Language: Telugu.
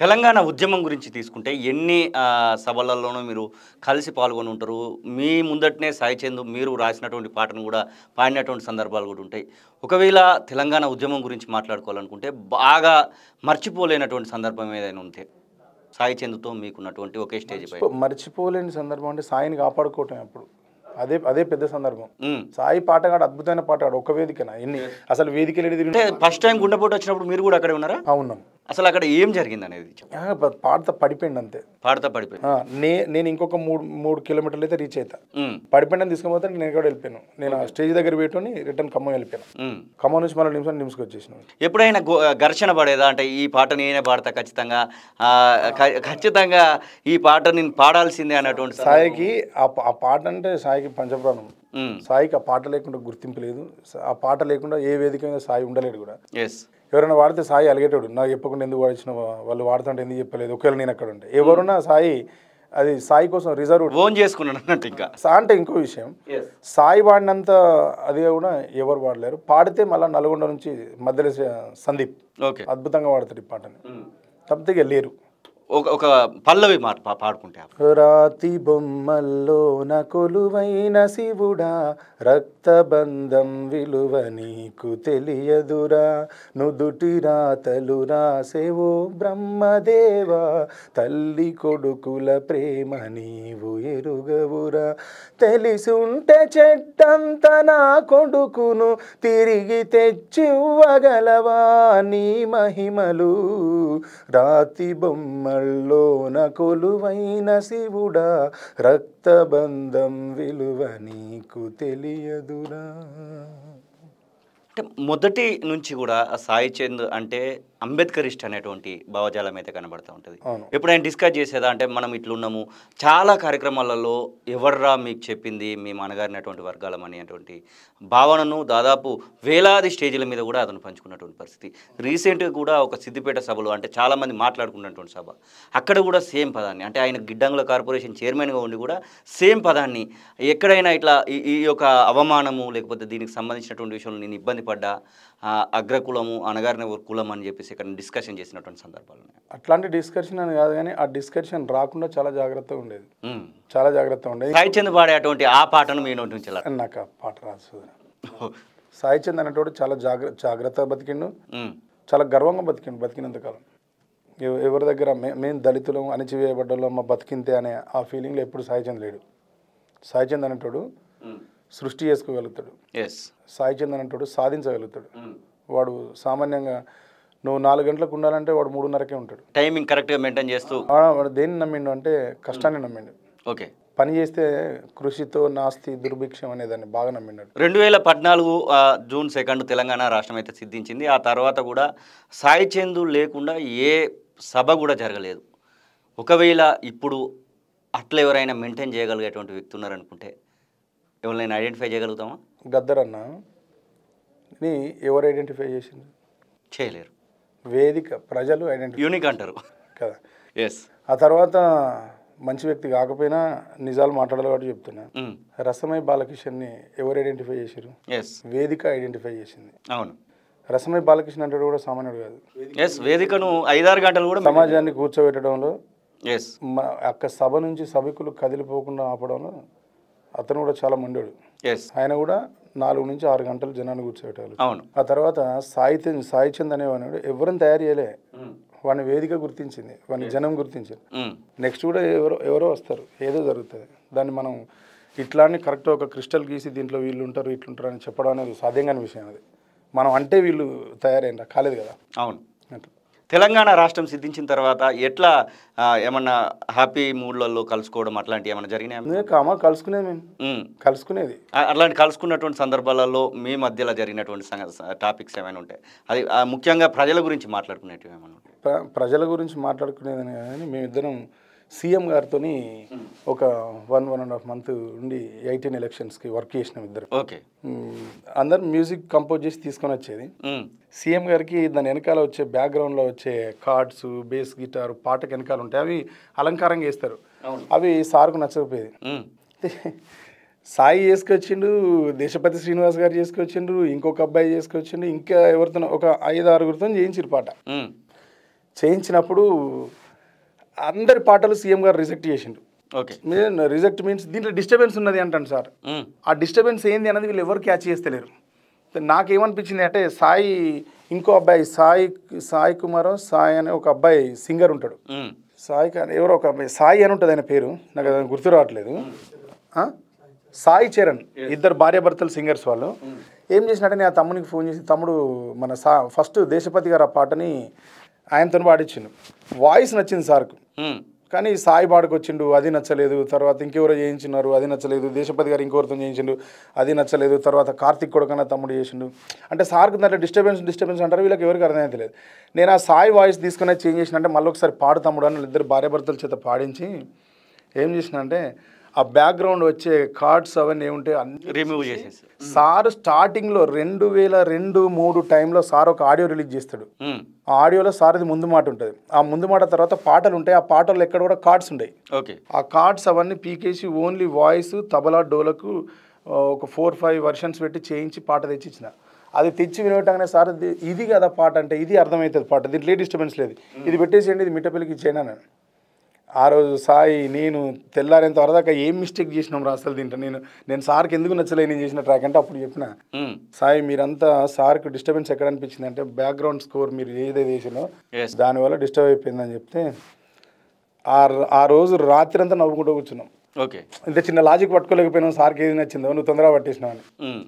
తెలంగాణ ఉద్యమం గురించి తీసుకుంటే ఎన్ని సభలలోనూ మీరు కలిసి పాల్గొని ఉంటారు మీ ముందటనే సాయిచందు మీరు రాసినటువంటి పాటను కూడా పాడినటువంటి సందర్భాలు కూడా ఉంటాయి ఒకవేళ తెలంగాణ ఉద్యమం గురించి మాట్లాడుకోవాలనుకుంటే బాగా మర్చిపోలేనటువంటి సందర్భం ఏదైనా ఉంటే సాయి చందుతో మీకున్నటువంటి ఒకే స్టేజ్ మర్చిపోలేని సందర్భం అంటే సాయిని కాపాడుకోవటం అప్పుడు అదే అదే పెద్ద సందర్భం సాయి పాటగాడు అద్భుతమైన పాటగాడు ఒక వేదికన ఎన్ని అసలు వేదికలు ఫస్ట్ టైం గుండెపోటు వచ్చినప్పుడు మీరు కూడా అక్కడే ఉన్నారా అవును అసలు అక్కడ ఏం జరిగింది అనేది పాడత పడిపోయింది అంతే పాడత పడిపోయింది నే నేను ఇంకొక మూడు మూడు కిలోమీటర్లు అయితే రీచ్ అవుతా పడిపోయిన తీసుకుపోతే నేను కూడా వెళ్ళిపోయాను నేను స్టేజ్ దగ్గర పెట్టుకుని రిటర్న్ ఖమ్మం వెళ్ళిపోయాను ఖమ్మం నుంచి మళ్ళీ నిమిషం నిమిషం వచ్చేసిన ఎప్పుడైనా ఘర్షణ పడేదా అంటే ఈ పాట నేనే పాడతా ఖచ్చితంగా ఖచ్చితంగా ఈ పాట నేను పాడాల్సిందే అన్నటువంటి సాయికి ఆ పాట అంటే సాయికి సాయికి పంచప్రాణం సాయికి ఆ పాట లేకుండా గుర్తింపు లేదు ఆ పాట లేకుండా ఏ వేదిక మీద సాయి ఉండలేడు కూడా ఎవరైనా వాడితే సాయి అలిగేటోడు నాకు చెప్పకుండా ఎందుకు వాడించిన వాళ్ళు వాడుతుంటే ఎందుకు చెప్పలేదు ఒకవేళ నేను అక్కడ ఉంటే ఎవరున్నా సాయి అది సాయి కోసం రిజర్వ్ ఫోన్ చేసుకున్నాను ఇంకా అంటే ఇంకో విషయం సాయి వాడినంత అది కూడా ఎవరు వాడలేరు పాడితే మళ్ళీ నల్గొండ నుంచి మధ్యలో సందీప్ ఓకే అద్భుతంగా వాడతాడు ఈ పాటని తప్పితే లేరు ఒక ఒక పల్లవి మాట పాడుకుంటే రాతి బొమ్మల్లో నకులువైన శివుడా రక్తబంధం విలువ నీకు తెలియదురా నుదుటి రాతలు రాసేవో బ్రహ్మదేవా తల్లి కొడుకుల ప్రేమ నీవు ఎరుగవురా తెలిసుంటే చెట్టంత నా కొడుకును తిరిగి తెచ్చివ్వగలవా నీ మహిమలు రాతి బొమ్మ కళ్ళో కొలువైన శివుడా రక్తబంధం విలువ నీకు తెలియదురా అంటే మొదటి నుంచి కూడా సాయి చంద్ అంటే అంబేద్కరిస్ట్ అనేటువంటి భావజాలం అయితే కనబడుతూ ఉంటుంది ఎప్పుడైనా డిస్కస్ చేసేదా అంటే మనం ఇట్లున్నాము చాలా కార్యక్రమాలలో ఎవర్రా మీకు చెప్పింది మేము అనగారినటువంటి వర్గాలం అనేటువంటి భావనను దాదాపు వేలాది స్టేజీల మీద కూడా అతను పంచుకున్నటువంటి పరిస్థితి రీసెంట్గా కూడా ఒక సిద్దిపేట సభలో అంటే చాలామంది మాట్లాడుకున్నటువంటి సభ అక్కడ కూడా సేమ్ పదాన్ని అంటే ఆయన గిడ్డంగుల కార్పొరేషన్ చైర్మన్గా ఉండి కూడా సేమ్ పదాన్ని ఎక్కడైనా ఇట్లా ఈ యొక్క అవమానము లేకపోతే దీనికి సంబంధించినటువంటి విషయంలో నేను ఇబ్బంది పడ్డా అగ్రకులము అనగారిన కులం అని చెప్పి చెప్పేసి ఇక్కడ డిస్కషన్ చేసినటువంటి సందర్భాలు అట్లాంటి డిస్కషన్ అని కాదు కానీ ఆ డిస్కషన్ రాకుండా చాలా జాగ్రత్తగా ఉండేది చాలా జాగ్రత్తగా ఉండేది సాయి చంద్ అటువంటి ఆ పాటను మీ నోటి నుంచి నాకు ఆ పాట రాసు సాయి చంద్ అనేటువంటి చాలా జాగ్ర జాగ్రత్తగా బతికిండు చాలా గర్వంగా బతికిండు బతికినంతకాలం ఎవరి దగ్గర మే మేము దళితులం అణిచివేయబడ్డలో మా బతికింతే అనే ఆ ఫీలింగ్లో ఎప్పుడు సాయి చంద్ లేడు సాయి చంద్ అనేటోడు సృష్టి చేసుకోగలుగుతాడు సాయి చంద్ అనేటోడు సాధించగలుగుతాడు వాడు సామాన్యంగా నువ్వు నాలుగు గంటలకు ఉండాలంటే వాడు మూడున్నరకే ఉంటాడు టైమింగ్ కరెక్ట్గా మెయింటైన్ చేస్తూ వాడు దేన్ని నమ్మిండు అంటే కష్టాన్ని నమ్మిండు ఓకే పని చేస్తే కృషితో నాస్తి దుర్భిక్షం అనేదాన్ని బాగా నమ్మినాడు రెండు వేల పద్నాలుగు జూన్ సెకండ్ తెలంగాణ రాష్ట్రం అయితే సిద్ధించింది ఆ తర్వాత కూడా సాయి చందు లేకుండా ఏ సభ కూడా జరగలేదు ఒకవేళ ఇప్పుడు అట్లా ఎవరైనా మెయింటైన్ చేయగలిగేటువంటి వ్యక్తి ఉన్నారనుకుంటే ఎవరినైనా ఐడెంటిఫై చేయగలుగుతామా గద్దరన్న ఎవరు ఐడెంటిఫై చేసింది చేయలేరు వేదిక ప్రజలు ఐడెంటి యూనిక్ అంటారు కదా ఎస్ ఆ తర్వాత మంచి వ్యక్తి కాకపోయినా నిజాలు మాట్లాడాలి కాబట్టి చెప్తున్నా రసమై బాలకృష్ణని ఎవరు ఐడెంటిఫై చేశారు వేదిక ఐడెంటిఫై చేసింది అవును రసమై బాలకృష్ణ అంటే కూడా సామాన్యుడు కాదు ఎస్ వేదికను ఐదారు గంటలు కూడా సమాజాన్ని కూర్చోబెట్టడంలో ఎస్ అక్క సభ నుంచి సభికులు కదిలిపోకుండా ఆపడంలో అతను కూడా చాలా మండాడు ఎస్ ఆయన కూడా నాలుగు నుంచి ఆరు గంటలు జనాన్ని కూర్చోబెట్టాలి అవును ఆ తర్వాత సాయి సాయి చంద్ అనేవాడు ఎవరిని తయారు చేయలే వాడిని వేదిక గుర్తించింది వాడిని జనం గుర్తించింది నెక్స్ట్ కూడా ఎవరో ఎవరో వస్తారు ఏదో జరుగుతుంది దాన్ని మనం ఇట్లానే కరెక్ట్ ఒక క్రిస్టల్ గీసి దీంట్లో వీళ్ళు ఉంటారు ఇట్లుంటారు అని చెప్పడం అనేది సాధ్యం కాని విషయం అది మనం అంటే వీళ్ళు తయారైందా కాలేదు కదా అవును అట్లా తెలంగాణ రాష్ట్రం సిద్ధించిన తర్వాత ఎట్లా ఏమన్నా హ్యాపీ మూడ్లలో కలుసుకోవడం అట్లాంటివి ఏమైనా జరిగినాయి కామా కలుసుకునేది కలుసుకునేది అట్లాంటి కలుసుకున్నటువంటి సందర్భాలలో మీ మధ్యలో జరిగినటువంటి టాపిక్స్ ఏమైనా ఉంటాయి అది ముఖ్యంగా ప్రజల గురించి మాట్లాడుకునేటివి ఏమైనా ఉంటాయి ప్రజల గురించి మాట్లాడుకునేది కానీ మేమిద్దరం సీఎం గారితో ఒక one one and half month ఉండి ఎయిటీన్ ఎలక్షన్స్కి వర్క్ చేసినాం ఇద్దరు ఓకే అందరు మ్యూజిక్ కంపోజ్ చేసి తీసుకొని వచ్చేది సీఎం గారికి దాని వెనకాల వచ్చే బ్యాక్గ్రౌండ్లో వచ్చే కార్డ్స్ బేస్ గిటార్ పాటకు వెనకాల ఉంటాయి అవి అలంకారంగా వేస్తారు అవి సార్కు నచ్చకపోయేది సాయి చేసుకొచ్చిండు దేశపతి శ్రీనివాస్ గారు చేసుకొచ్చిండు ఇంకొక అబ్బాయి చేసుకొచ్చిండు ఇంకా ఎవరితో ఒక ఐదు ఆరుగురితో చేయించారు పాట చేయించినప్పుడు అందరి పాటలు సీఎం గారు రిజెక్ట్ చేసిండు రిజెక్ట్ మీన్స్ దీంట్లో డిస్టర్బెన్స్ ఉన్నది అంటాను సార్ ఆ డిస్టర్బెన్స్ ఏంది అనేది వీళ్ళు ఎవరు క్యాచ్ చేస్తలేరు నాకేమనిపించింది అంటే సాయి ఇంకో అబ్బాయి సాయి సాయి కుమార్ సాయి అనే ఒక అబ్బాయి సింగర్ ఉంటాడు సాయి ఎవరో ఒక అబ్బాయి సాయి అని ఉంటుంది ఆయన పేరు నాకు అది గుర్తు రావట్లేదు సాయి చరణ్ ఇద్దరు భార్యాభర్తలు సింగర్స్ వాళ్ళు ఏం చేసినట్టే నేను ఆ తమ్మునికి ఫోన్ చేసి తమ్ముడు మన సా ఫస్ట్ దేశపతి గారు ఆ పాటని ఆయనతో పాడించిండు వాయిస్ నచ్చింది సార్కు కానీ సాయి సాయిబాడుకు వచ్చిండు అది నచ్చలేదు తర్వాత ఇంకెవరో చేయించినారు అది నచ్చలేదు దేశపతి గారు ఇంకెవరితో చేయించిండు అది నచ్చలేదు తర్వాత కార్తిక్ కొడుకన్న తమ్ముడు చేసిండు అంటే సార్కి దాంట్లో డిస్టర్బెన్స్ డిస్టర్బెన్స్ అంటారు వీళ్ళకి ఎవరికి అర్థమవుతలేదు నేను ఆ సాయి వాయిస్ తీసుకునే చేంజ్ చేసిన అంటే మళ్ళీ ఒకసారి పాడు తమ్ముడు అని ఇద్దరు భార్యాభర్తల చేత పాడించి ఏం చేసిన అంటే ఆ బ్యాక్గ్రౌండ్ వచ్చే కార్డ్స్ అవన్నీ ఏముంటాయి అన్ని రిమూవ్ చేసేసి సార్ స్టార్టింగ్లో hmm. రెండు వేల రెండు మూడు టైంలో సార్ ఒక ఆడియో రిలీజ్ చేస్తాడు hmm. ఆ ఆడియోలో సార్ది ముందు మాట ఉంటుంది ఆ ముందు మాట తర్వాత పాటలు ఉంటాయి ఆ పాటలు ఎక్కడ కూడా కార్డ్స్ ఉంటాయి ఓకే ఆ కార్డ్స్ అవన్నీ పీకేసి ఓన్లీ వాయిస్ తబలా డోలకు ఒక ఫోర్ ఫైవ్ వర్షన్స్ పెట్టి చేయించి పాట తెచ్చి ఇచ్చిన అది తెచ్చి వినవటంగానే సార్ ఇది కదా పాట అంటే ఇది అర్థమవుతుంది పాట దీంట్లో డిస్టర్బెన్స్ లేదు hmm. ఇది పెట్టేసేయండి ఇది మిట్టపల్లికి ఇచ్చేయను ఆ రోజు సాయి నేను తెల్లారేంత వరదాకా ఏం మిస్టేక్ చేసినాం రా అసలు దీంట్లో నేను నేను సార్కి ఎందుకు నచ్చలే నేను చేసిన ట్రాక్ అంటే అప్పుడు చెప్పిన సాయి మీరంతా సార్కి డిస్టర్బెన్స్ ఎక్కడ అనిపించింది అంటే బ్యాక్గ్రౌండ్ స్కోర్ మీరు ఏదైతే చేసినో దానివల్ల డిస్టర్బ్ అయిపోయిందని చెప్తే ఆ ఆ రోజు రాత్రి అంతా నవ్వుకుంటూ కూర్చున్నాం ఓకే ఇంత చిన్న లాజిక్ పట్టుకోలేకపోయినాం సార్కి ఏది నచ్చిందో నువ్వు తొందరగా పట్టేసినావు అని